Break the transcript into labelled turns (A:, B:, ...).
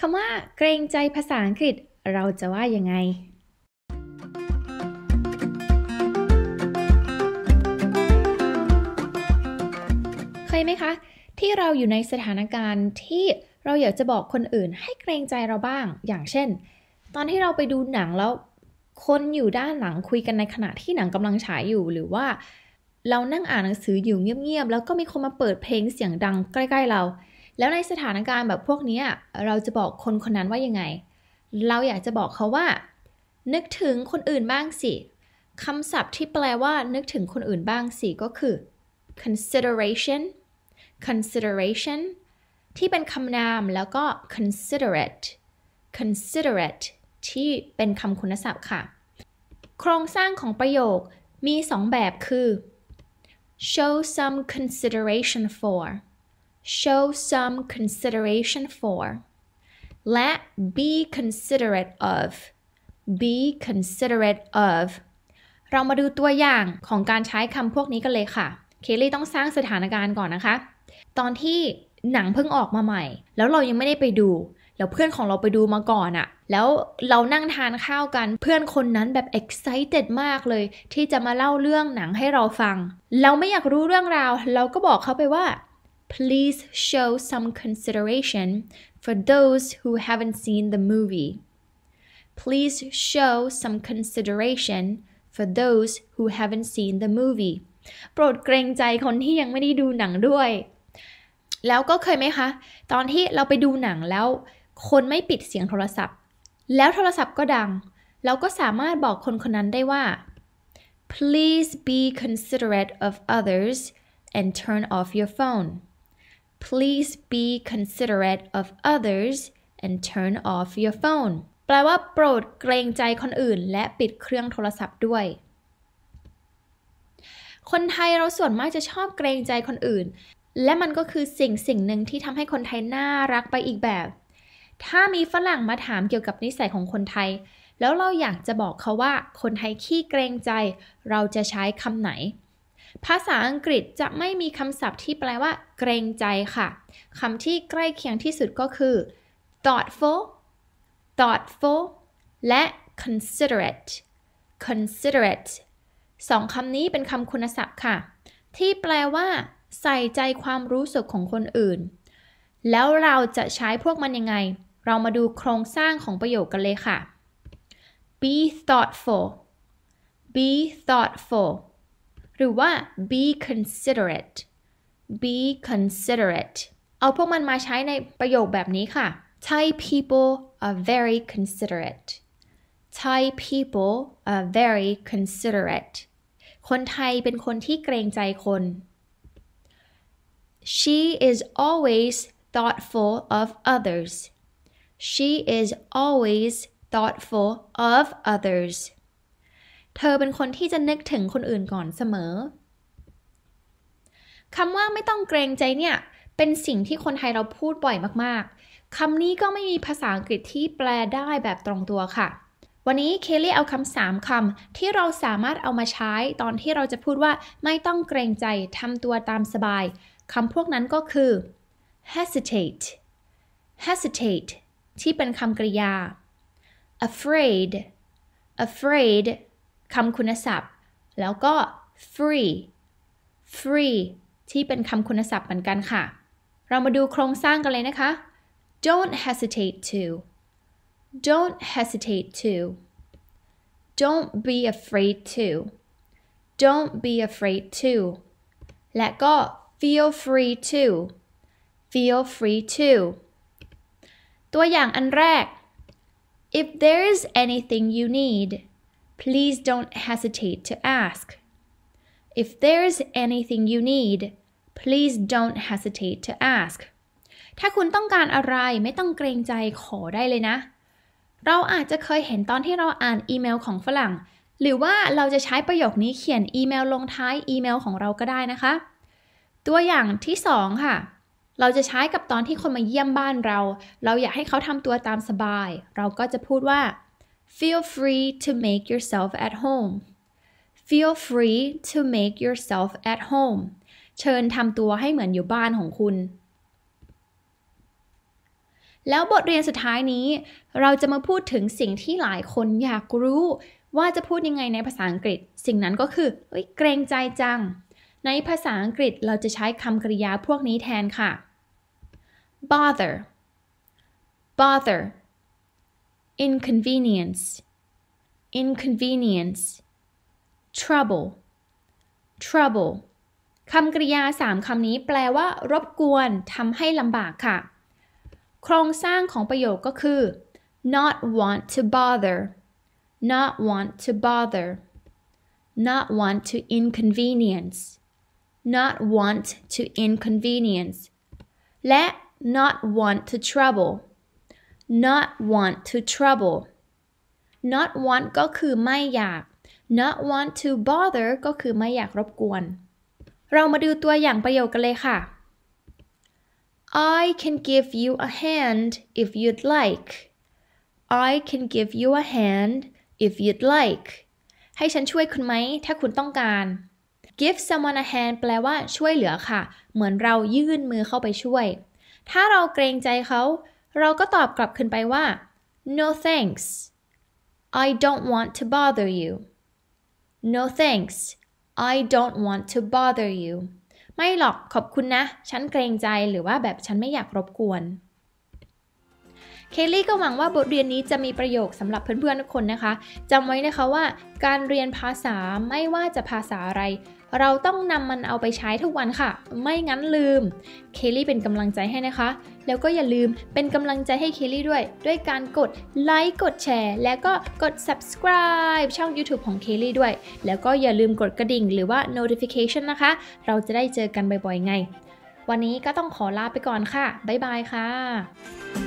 A: คำว่าเกรงใจภาษาอังกฤษเราจะว่ายังไง เคยไหมคะที่เราอยู่ในสถานการณ์ที่เราอยากจะบอกคนอื่นให้เกรงใจเราบ้าง อย่างเช่นตอนที่เราไปดูหนังแล้ว คนอยู่ด้านหลังคุยกันในขณะที่หนังกำลังฉายอยู่ หรือว่าเรานั่งอ่านหนังสืออยู่เงียบๆแล้วก็มีคนมาเปิดเพลงเสียงดังใกล้ๆเราแล้วในสถานการณ์แบบพวกนี้ เราจะบอกคนคนนั้นว่ายังไง เราอยากจะบอกเขาว่า นึกถึงคนอื่นบ้างสิ คำศัพท์ที่แปลว่านึกถึงคนอื่นบ้างสิ ก็คือ consideration consideration ที่เป็นคำนามแล้วก็ considerate considerate ที่เป็นคำคุณศัพท์ค่ะ โครงสร้างของประโยคมีสองแบบคือ show some consideration for show some consideration for และ be considerate of be considerate of เรามาดูตัวอย่างของการใช้คำพวกนี้กันเลยค่ะ เคลลี่ต้องสร้างสถานการณ์ก่อนนะคะ ตอนที่หนังเพิ่งออกมาใหม่ แล้วเรายังไม่ได้ไปดู แล้วเพื่อนของเราไปดูมาก่อนอะแล้วเรานั่งทานข้าวกัน เพื่อนคนนั้นแบบ excited มากเลย ที่จะมาเล่าเรื่องหนังให้เราฟัง เราไม่อยากรู้เรื่องราว เราก็บอกเขาไปว่า please show some consideration for those who haven't seen the movie. Please show some consideration for those who haven't seen the movie. โปรดเกรงใจคนที่ยังไม่ได้ดูหนังด้วย แล้วก็เคยไหมคะ ตอนที่เราไปดูหนังแล้ว คนไม่ปิดเสียงโทรศัพท์ แล้วโทรศัพท์ก็ดัง เราก็สามารถบอกคนคนนั้นได้ว่า please be considerate of others and turn off your phone please be considerate of others and turn off your phone แปลว่าโปรดเกรงใจคนอื่น และปิดเครื่องโทรศัพท์ด้วย คนไทยเราส่วนมากจะชอบเกรงใจคนอื่น และมันก็คือสิ่งสิ่งหนึ่งที่ทำให้คนไทยน่ารักไปอีกแบบ ถ้ามีฝรั่งมาถามเกี่ยวกับนิสัยของคนไทย แล้วเราอยากจะบอกเขาว่า คนไทยขี้เกรงใจ เราจะใช้คำไหนภาษาอังกฤษจะไม่มีคำศัพท์ที่แปลว่าเกรงใจค่ะคำที่ใกล้เคียงที่สุดก็คือ thoughtful thoughtful และ considerate considerate สองคำนี้เป็นคำคุณศัพท์ค่ะ ที่แปลว่าใส่ใจความรู้สึกของคนอื่น แล้วเราจะใช้พวกมันยังไง เรามาดูโครงสร้างของประโยคกันเลยค่ะ be thoughtful be thoughtful หรือว่า be considerate be considerate เอาพวกมันมาใช้ในประโยคแบบนี้ค่ะ Thai people are very considerate Thai people are very considerate คนไทยเป็นคนที่เกรงใจคน She is always thoughtful of others She is always thoughtful of others เธอเป็นคนที่จะนึกถึงคนอื่นก่อนเสมอ คำว่าไม่ต้องเกรงใจเนี่ย เป็นสิ่งที่คนไทยเราพูดบ่อยมาก ๆ คำนี้ก็ไม่มีภาษาอังกฤษที่แปลได้แบบตรงตัวค่ะ วันนี้เคลลี่เอาคำสามคำ ที่เราสามารถเอามาใช้ตอนที่เราจะพูดว่า ไม่ต้องเกรงใจทำตัวตามสบาย คำพวกนั้นก็คือ hesitate hesitate ที่เป็นคำกริยา afraid afraid คำคุณศัพท์แล้วก็ free free ที่เป็นคำคุณศัพท์เหมือนกันค่ะ เรามาดูโครงสร้างกันเลยนะคะ don't hesitate to don't hesitate to don't be afraid to don't be afraid to และก็ feel free to feel free to ตัวอย่างอันแรก if there's i anything you need please don't hesitate to ask. If there's anything you need, please don't hesitate to ask. ถ้าคุณต้องการอะไรไม่ต้องเกรงใจขอได้เลยนะ เราอาจจะเคยเห็นตอนที่เราอ่านอีเมลของฝรั่ง หรือว่าเราจะใช้ประโยคนี้เขียนอีเมลลงท้ายอีเมลของเราก็ได้นะคะ ตัวอย่างที่2ค่ะ เราจะใช้กับตอนที่คนมาเยี่ยมบ้านเรา เราอยากให้เขาทำตัวตามสบาย เราก็จะพูดว่า Feel free to make yourself at home. Feel free to make yourself at home. เชิญทำตัวให้เหมือนอยู่บ้านของคุณ แล้วบทเรียนสุดท้ายนี้ เราจะมาพูดถึงสิ่งที่หลายคนอยากรู้ ว่าจะพูดยังไงในภาษาอังกฤษสิ่งนั้นก็คือเเกรงใจจัง ในภาษาอังกฤษเราจะใช้คำกริยาพวกนี้แทนค่ะ bother bother inconvenience, inconvenience, trouble, trouble คำกริยาสามคำนี้แปลว่าโครงสร้างของประโยคก็คือ not want to bother not want to bother not want to inconvenience not want to inconvenience และ not want to trouble not want to trouble not want ก็คือไม่อยาก not want to bother ก็คือไม่อยากรบกวน เรามาดูตัวอย่างประโยคกันเลยค่ะ I can give you a hand if you'd like I can give you a hand if you'd like ให้ฉันช่วยคุณไหม ถ้าคุณต้องการ give someone a hand แปลว่าช่วยเหลือค่ะ เหมือนเรายื่นมือเข้าไปช่วย ถ้าเราเกรงใจเขาเราก็ตอบกลับขึ้นไปว่า no thanks I don't want to bother you no thanks I don't want to bother you ไม่หรอกขอบคุณนะ ฉันเกรงใจหรือว่าแบบฉันไม่อยากรบกวนเคลลี่ก็หวังว่าบทเรียนนี้จะมีประโยชน์สำหรับเพื่อนๆทุกคนนะคะจำไว้นะคะว่าการเรียนภาษาไม่ว่าจะภาษาอะไร เราต้องนำมันเอาไปใช้ทุกวันค่ะไม่งั้นลืมเคลลี่เป็นกำลังใจให้นะคะแล้วก็อย่าลืมเป็นกำลังใจให้เคลลี่ด้วยด้วยการกดไลค์กดแชร์แล้วก็กด subscribe ช่อง YouTube ของเคลลี่ด้วยแล้วก็อย่าลืมกดกระดิ่ง หรือว่า notification นะคะ เราจะได้เจอกันบ่อย ๆ ไง วันนี้ก็ต้องขอลาไปก่อนค่ะบ๊ายบายค่ะ